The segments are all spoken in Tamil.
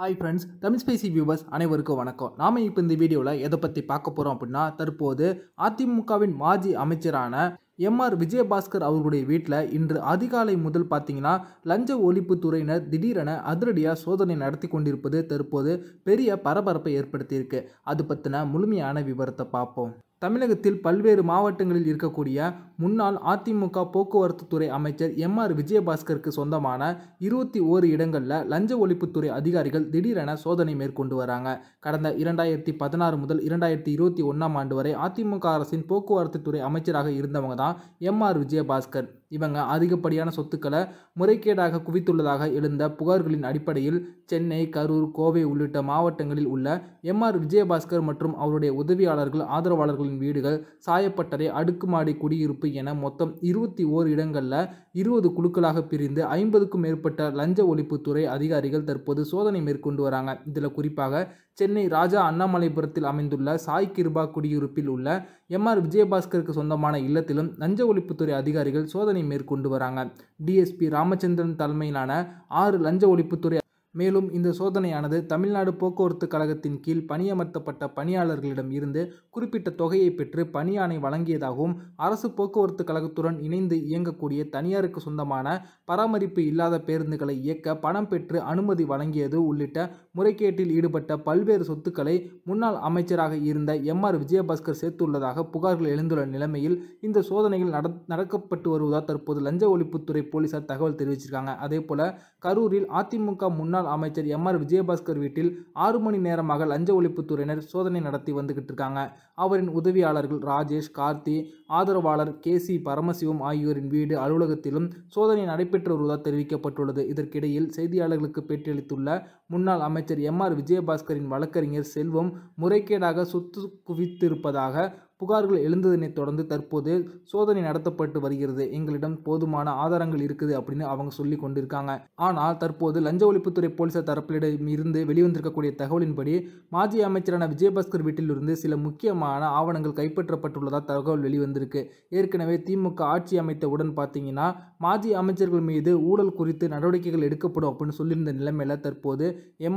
hi friends Tamil spicy viewers அனைவருக்கும் வணக்கம் நாம் இப்போ இந்த வீடியோவில் எதை பற்றி பார்க்க போகிறோம் அப்படின்னா தற்போது அதிமுகவின் மாஜி அமைச்சரான எம்ஆர் விஜயபாஸ்கர் அவர்களுடைய வீட்டில் இன்று அதிகாலை முதல் பார்த்தீங்கன்னா லஞ்ச ஒழிப்பு துறையினர் திடீரென அதிரடியாக சோதனை நடத்தி கொண்டிருப்பது தற்போது பெரிய பரபரப்பை ஏற்படுத்தியிருக்கு அது பற்றின முழுமையான விவரத்தை பார்ப்போம் தமிழகத்தில் பல்வேறு மாவட்டங்களில் இருக்கக்கூடிய முன்னாள் அதிமுக போக்குவரத்து துறை அமைச்சர் எம் ஆர் விஜயபாஸ்கருக்கு சொந்தமான இருபத்தி ஓரு இடங்களில் லஞ்ச ஒழிப்புத்துறை அதிகாரிகள் திடீரென சோதனை மேற்கொண்டு வராங்க கடந்த இரண்டாயிரத்தி பதினாறு முதல் இரண்டாயிரத்தி இருபத்தி ஒன்றாம் ஆண்டு வரை அதிமுக அரசின் போக்குவரத்து துறை அமைச்சராக இருந்தவங்க தான் எம் ஆர் விஜயபாஸ்கர் இவங்க அதிகப்படியான சொத்துக்களை முறைகேடாக குவித்துள்ளதாக எழுந்த புகார்களின் அடிப்படையில் சென்னை கரூர் கோவை உள்ளிட்ட மாவட்டங்களில் உள்ள எம் ஆர் விஜயபாஸ்கர் மற்றும் அவருடைய உதவியாளர்கள் ஆதரவாளர்களின் வீடுகள் சாயப்பட்டறை அடுக்குமாடி குடியிருப்பு என மொத்தம் இருபத்தி ஓர் இடங்களில் இருபது குழுக்களாக பிரிந்து ஐம்பதுக்கும் மேற்பட்ட லஞ்ச ஒழிப்புத்துறை அதிகாரிகள் தற்போது சோதனை மேற்கொண்டு வராங்க இதில் குறிப்பாக சென்னை ராஜா அண்ணாமலைபுரத்தில் அமைந்துள்ள சாய் கிருபா குடியிருப்பில் உள்ள எம் ஆர் விஜயபாஸ்கருக்கு சொந்தமான இல்லத்திலும் லஞ்ச ஒழிப்புத்துறை அதிகாரிகள் சோதனை மேற்கொண்டு வராங்க டிஎஸ்பி ராமச்சந்திரன் தலைமையிலான ஆறு லஞ்ச ஒழிப்புத்துறை மேலும் இந்த சோதனையானது தமிழ்நாடு போக்குவரத்து கழகத்தின் கீழ் பணியமர்த்தப்பட்ட பணியாளர்களிடம் இருந்து குறிப்பிட்ட தொகையை பெற்று பணியாணை வழங்கியதாகவும் அரசு போக்குவரத்து கழகத்துடன் இணைந்து இயங்கக்கூடிய தனியாருக்கு சொந்தமான பராமரிப்பு இல்லாத பேருந்துகளை இயக்க பணம் பெற்று அனுமதி வழங்கியது உள்ளிட்ட முறைகேட்டில் ஈடுபட்ட பல்வேறு சொத்துக்களை முன்னாள் அமைச்சராக இருந்த எம் ஆர் விஜயபாஸ்கர் சேர்த்துள்ளதாக புகார்கள் எழுந்துள்ள நிலைமையில் இந்த சோதனைகள் நடக்கப்பட்டு வருவதாக தற்போது லஞ்ச ஒழிப்புத்துறை போலீசார் தகவல் தெரிவிச்சிருக்காங்க அதே போல கரூரில் அதிமுக முன்னாள் முன்னாள் அமைச்சர் எம் ஆர் விஜயபாஸ்கர் வீட்டில் ஆறு மணி நேரமாக லஞ்ச ஒழிப்புத்துறையினர் சோதனை நடத்தி வந்துகிட்டு இருக்காங்க அவரின் உதவியாளர்கள் ராஜேஷ் கார்த்தி ஆதரவாளர் கே சி பரமசிவம் ஆகியோரின் வீடு அலுவலகத்திலும் சோதனை நடைபெற்று வருவதாக தெரிவிக்கப்பட்டுள்ளது இதற்கிடையில் செய்தியாளர்களுக்கு பேட்டியளித்துள்ள முன்னாள் அமைச்சர் எம் ஆர் விஜயபாஸ்கரின் வழக்கறிஞர் செல்வம் முறைகேடாக சொத்து குவித்திருப்பதாக புகார்கள் எழுந்ததனை தொடர்ந்து தற்போது சோதனை நடத்தப்பட்டு வருகிறது எங்களிடம் போதுமான ஆதாரங்கள் இருக்குது அப்படின்னு அவங்க சொல்லி கொண்டிருக்காங்க ஆனால் தற்போது லஞ்ச ஒழிப்புத்துறை போலீசார் தரப்பிலிடம் இருந்து வெளிவந்திருக்கக்கூடிய தகவலின்படி மாஜி அமைச்சரான விஜயபாஸ்கர் வீட்டிலிருந்து சில முக்கியமான ஆவணங்கள் கைப்பற்றப்பட்டுள்ளதாக தகவல் வெளிவந்திருக்கு ஏற்கனவே திமுக ஆட்சி அமைத்தவுடன் பார்த்தீங்கன்னா மாஜி அமைச்சர்கள் மீது ஊழல் குறித்து நடவடிக்கைகள் எடுக்கப்படும் அப்படின்னு சொல்லியிருந்த நிலைமையில் தற்போது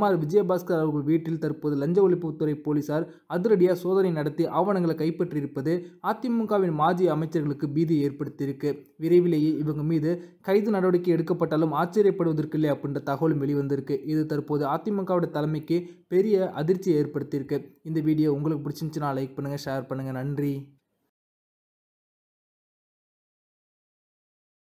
ஆர் விஜயபாஸ்கர் அவர்கள் வீட்டில் தற்போது லஞ்ச ஒழிப்புத்துறை போலீசார் அதிரடியாக சோதனை நடத்தி ஆவணங்களை கைப்பற்றி பெற்றிருப்பது அதிமுகவின் மாஜி அமைச்சர்களுக்கு பீதி ஏற்படுத்தியிருக்கு விரைவிலேயே இவங்க மீது கைது நடவடிக்கை எடுக்கப்பட்டாலும் ஆச்சரியப்படுவதற்கு இல்லை அப்படின்ற தகவலும் வெளிவந்திருக்கு இது தற்போது அதிமுகவோட தலைமைக்கு பெரிய அதிர்ச்சியை ஏற்படுத்தியிருக்கு இந்த வீடியோ உங்களுக்கு பிடிச்சிருந்துச்சுன்னா லைக் பண்ணுங்கள் ஷேர் பண்ணுங்கள் நன்றி